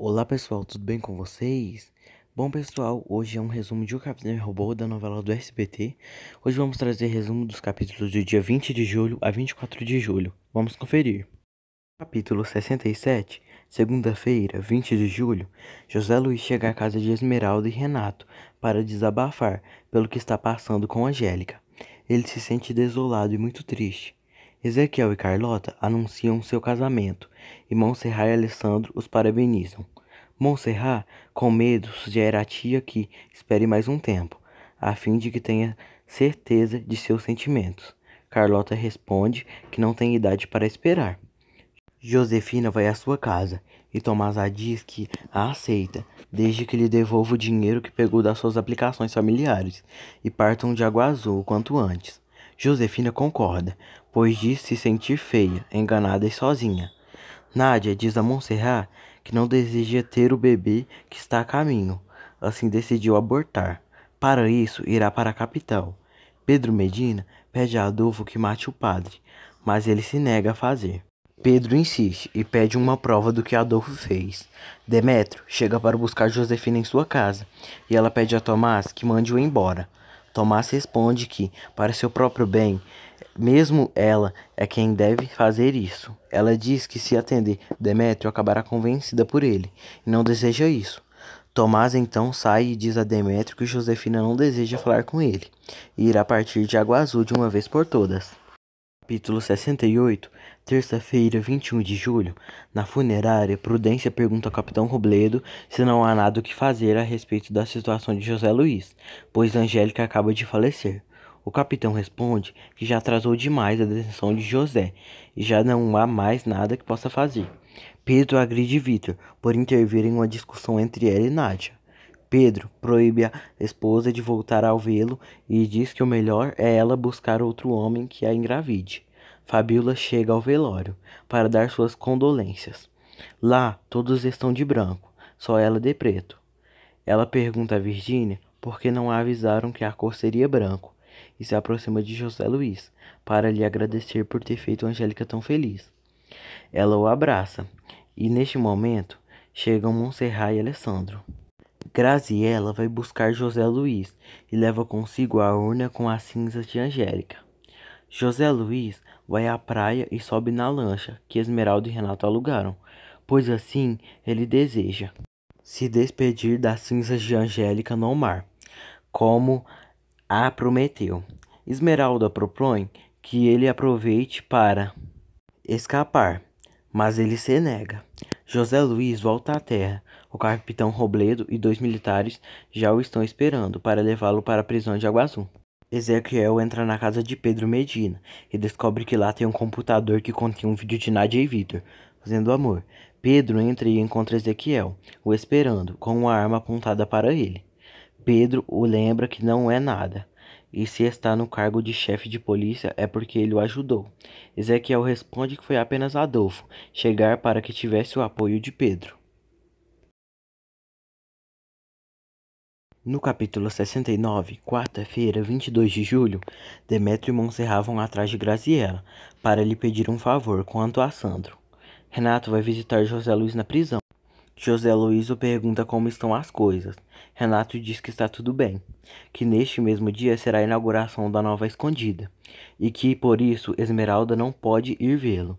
Olá pessoal, tudo bem com vocês? Bom pessoal, hoje é um resumo de O Capitão Robô da novela do SBT. Hoje vamos trazer resumo dos capítulos do dia 20 de julho a 24 de julho. Vamos conferir. Capítulo 67, segunda-feira, 20 de julho. José Luiz chega à casa de Esmeralda e Renato para desabafar pelo que está passando com Angélica. Ele se sente desolado e muito triste. Ezequiel e Carlota anunciam seu casamento e Monserrat e Alessandro os parabenizam. Monserrat, com medo, sugere à tia que espere mais um tempo, a fim de que tenha certeza de seus sentimentos. Carlota responde que não tem idade para esperar. Josefina vai à sua casa e Tomasa diz que a aceita, desde que lhe devolva o dinheiro que pegou das suas aplicações familiares e partam de Água Azul o quanto antes. Josefina concorda, pois diz se sentir feia, enganada e sozinha. Nádia diz a Montserrat que não deseja ter o bebê que está a caminho, assim decidiu abortar. Para isso, irá para a capital. Pedro Medina pede a Adolfo que mate o padre, mas ele se nega a fazer. Pedro insiste e pede uma prova do que Adolfo fez. Demetrio chega para buscar Josefina em sua casa e ela pede a Tomás que mande-o embora. Tomás responde que, para seu próprio bem, mesmo ela é quem deve fazer isso. Ela diz que se atender Demétrio acabará convencida por ele, e não deseja isso. Tomás então sai e diz a Demétrio que Josefina não deseja falar com ele, e irá partir de Água Azul de uma vez por todas. Capítulo 68, terça-feira, 21 de julho. Na funerária, Prudência pergunta ao capitão Robledo se não há nada o que fazer a respeito da situação de José Luiz, pois Angélica acaba de falecer. O capitão responde que já atrasou demais a detenção de José e já não há mais nada que possa fazer. Pedro agride Vitor por intervir em uma discussão entre ela e Nádia. Pedro proíbe a esposa de voltar ao vê-lo e diz que o melhor é ela buscar outro homem que a engravide. Fabiola chega ao velório para dar suas condolências. Lá, todos estão de branco, só ela de preto. Ela pergunta a Virgínia por que não a avisaram que a cor seria branco e se aproxima de José Luiz para lhe agradecer por ter feito Angélica tão feliz. Ela o abraça e, neste momento, chegam Monserrat e Alessandro. Graziella vai buscar José Luiz e leva consigo a urna com as cinzas de Angélica. José Luiz vai à praia e sobe na lancha que Esmeralda e Renato alugaram, pois assim ele deseja se despedir das cinzas de Angélica no mar, como a prometeu. Esmeralda propõe que ele aproveite para escapar, mas ele se nega. José Luiz volta à terra. O capitão Robledo e dois militares já o estão esperando para levá-lo para a prisão de Azul. Ezequiel entra na casa de Pedro Medina e descobre que lá tem um computador que contém um vídeo de Nadia e Vitor, fazendo amor. Pedro entra e encontra Ezequiel, o esperando, com uma arma apontada para ele. Pedro o lembra que não é nada, e se está no cargo de chefe de polícia é porque ele o ajudou. Ezequiel responde que foi apenas Adolfo chegar para que tivesse o apoio de Pedro. No capítulo 69, quarta-feira, 22 de julho, Demetrio e Monserrat vão atrás de Graziella para lhe pedir um favor quanto a Sandro. Renato vai visitar José Luiz na prisão. José Luizo pergunta como estão as coisas. Renato diz que está tudo bem, que neste mesmo dia será a inauguração da nova escondida e que por isso Esmeralda não pode ir vê-lo,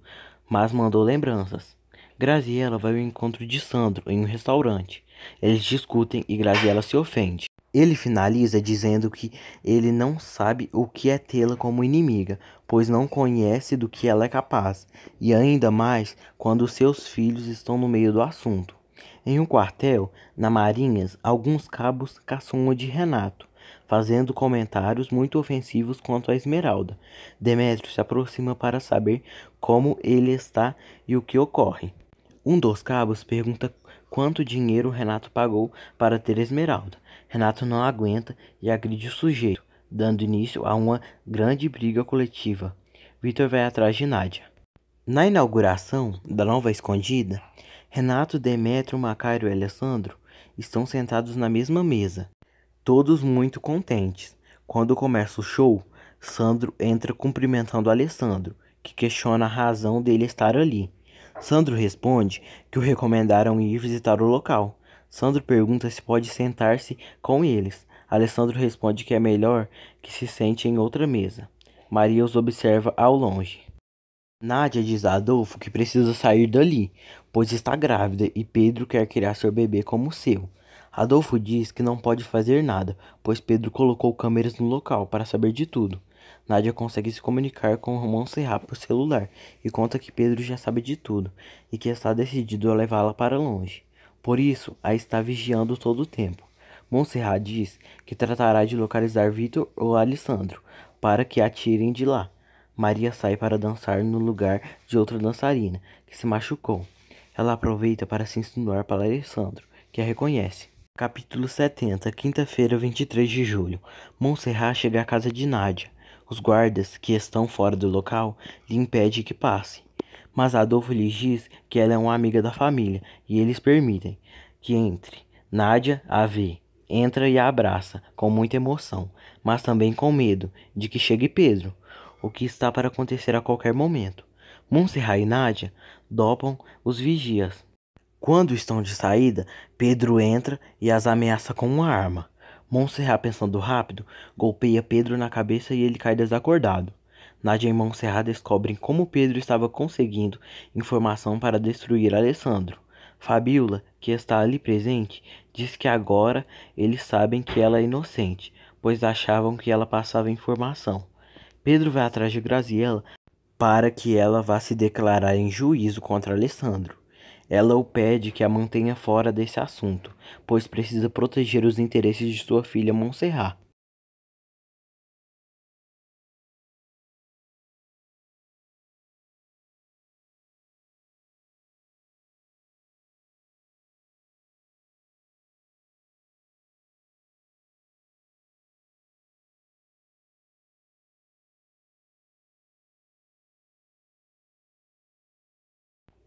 mas mandou lembranças. Graziella vai ao encontro de Sandro em um restaurante. Eles discutem e Graziella se ofende. Ele finaliza dizendo que ele não sabe o que é tê-la como inimiga, pois não conhece do que ela é capaz, e ainda mais quando seus filhos estão no meio do assunto. Em um quartel, na Marinhas, alguns cabos caçam o de Renato, fazendo comentários muito ofensivos quanto a Esmeralda. Demétrio se aproxima para saber como ele está e o que ocorre. Um dos cabos pergunta quanto dinheiro Renato pagou para ter Esmeralda. Renato não aguenta e agride o sujeito, dando início a uma grande briga coletiva. Vitor vai atrás de Nádia. Na inauguração da nova escondida, Renato, Demétrio, Macário e Alessandro estão sentados na mesma mesa, todos muito contentes. Quando começa o show, Sandro entra cumprimentando Alessandro, que questiona a razão dele estar ali. Sandro responde que o recomendaram ir visitar o local. Sandro pergunta se pode sentar-se com eles. Alessandro responde que é melhor que se sente em outra mesa. Maria os observa ao longe. Nádia diz a Adolfo que precisa sair dali, pois está grávida e Pedro quer criar seu bebê como seu. Adolfo diz que não pode fazer nada, pois Pedro colocou câmeras no local para saber de tudo. Nádia consegue se comunicar com Montserrat por celular e conta que Pedro já sabe de tudo e que está decidido a levá-la para longe. Por isso, a está vigiando todo o tempo. Monserrat diz que tratará de localizar Vitor ou Alessandro para que atirem de lá. Maria sai para dançar no lugar de outra dançarina, que se machucou. Ela aproveita para se insinuar para Alessandro, que a reconhece. Capítulo 70, quinta-feira, 23 de julho. Montserrat chega à casa de Nádia. Os guardas, que estão fora do local, lhe impedem que passe. Mas Adolfo lhes diz que ela é uma amiga da família e eles permitem que entre. Nádia a vê, entra e a abraça, com muita emoção, mas também com medo de que chegue Pedro o que está para acontecer a qualquer momento. Monserrat e Nádia dopam os vigias. Quando estão de saída, Pedro entra e as ameaça com uma arma. Monserrat, pensando rápido, golpeia Pedro na cabeça e ele cai desacordado. Nadia e Monserrat descobrem como Pedro estava conseguindo informação para destruir Alessandro. Fabiola, que está ali presente, diz que agora eles sabem que ela é inocente, pois achavam que ela passava informação. Pedro vai atrás de Graziella para que ela vá se declarar em juízo contra Alessandro. Ela o pede que a mantenha fora desse assunto, pois precisa proteger os interesses de sua filha Montserrat,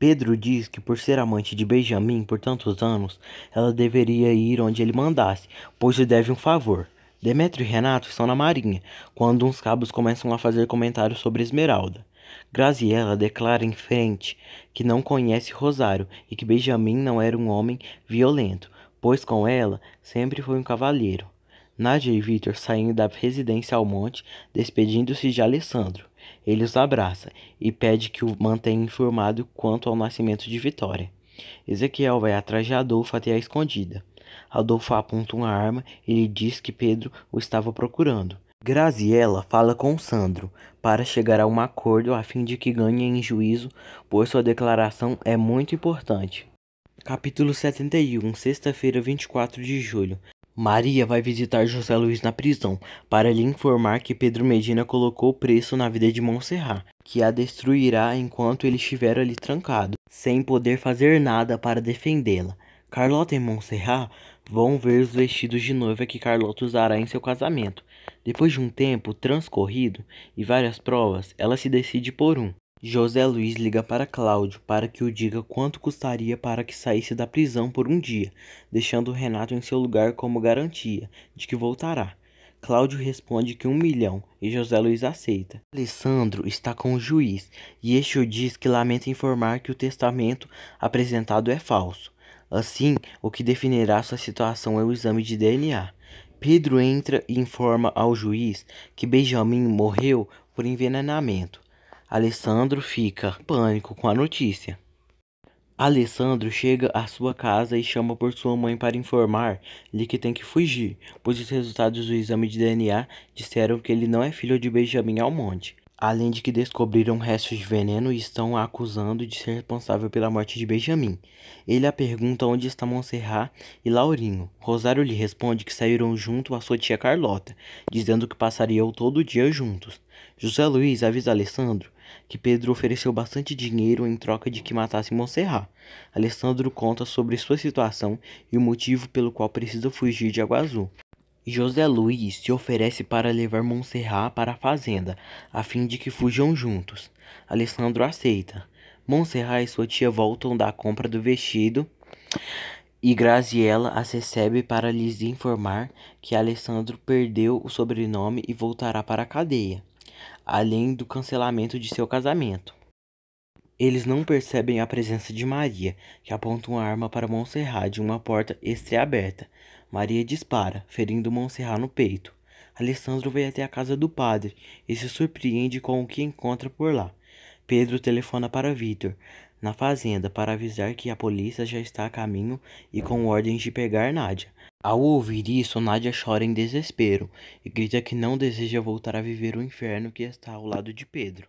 Pedro diz que, por ser amante de Benjamin por tantos anos, ela deveria ir onde ele mandasse, pois lhe deve um favor. Demetrio e Renato estão na marinha, quando uns cabos começam a fazer comentários sobre Esmeralda. Graziella declara em frente que não conhece Rosário e que Benjamin não era um homem violento, pois com ela sempre foi um cavalheiro. Nádia e Victor saem da residência ao monte, despedindo-se de Alessandro. Ele os abraça e pede que o mantenha informado quanto ao nascimento de Vitória. Ezequiel vai atrás de Adolfo até a escondida. Adolfo aponta uma arma e lhe diz que Pedro o estava procurando. Graziella fala com Sandro para chegar a um acordo a fim de que ganhe em juízo, pois sua declaração é muito importante. Capítulo 71, sexta-feira, 24 de julho. Maria vai visitar José Luiz na prisão para lhe informar que Pedro Medina colocou preço na vida de Montserrat, que a destruirá enquanto ele estiver ali trancado, sem poder fazer nada para defendê-la. Carlota e Montserrat vão ver os vestidos de noiva que Carlota usará em seu casamento. Depois de um tempo transcorrido e várias provas, ela se decide por um. José Luiz liga para Cláudio para que o diga quanto custaria para que saísse da prisão por um dia, deixando Renato em seu lugar como garantia de que voltará. Cláudio responde que um milhão e José Luiz aceita. Alessandro está com o juiz e este o diz que lamenta informar que o testamento apresentado é falso. Assim, o que definirá sua situação é o exame de DNA. Pedro entra e informa ao juiz que Benjamin morreu por envenenamento. Alessandro fica em pânico com a notícia. Alessandro chega à sua casa e chama por sua mãe para informar-lhe que tem que fugir, pois os resultados do exame de DNA disseram que ele não é filho de Benjamin Almonte. Além de que descobriram restos de veneno e estão a acusando de ser responsável pela morte de Benjamin. Ele a pergunta onde está Monserrat e Laurinho. Rosário lhe responde que saíram junto à sua tia Carlota, dizendo que passariam todo o dia juntos. José Luiz avisa Alessandro que Pedro ofereceu bastante dinheiro em troca de que matasse Monserrat. Alessandro conta sobre sua situação e o motivo pelo qual precisa fugir de Água Azul. José Luiz se oferece para levar Monserrat para a fazenda, a fim de que fujam juntos. Alessandro aceita. Monserrat e sua tia voltam da compra do vestido e Graziella as recebe para lhes informar que Alessandro perdeu o sobrenome e voltará para a cadeia além do cancelamento de seu casamento. Eles não percebem a presença de Maria, que aponta uma arma para Monserrat de uma porta estreaberta. Maria dispara, ferindo Monserrat no peito. Alessandro vai até a casa do padre e se surpreende com o que encontra por lá. Pedro telefona para Vitor, na fazenda, para avisar que a polícia já está a caminho e com ordens de pegar Nádia. Ao ouvir isso, Nadia chora em desespero e grita que não deseja voltar a viver o inferno que está ao lado de Pedro.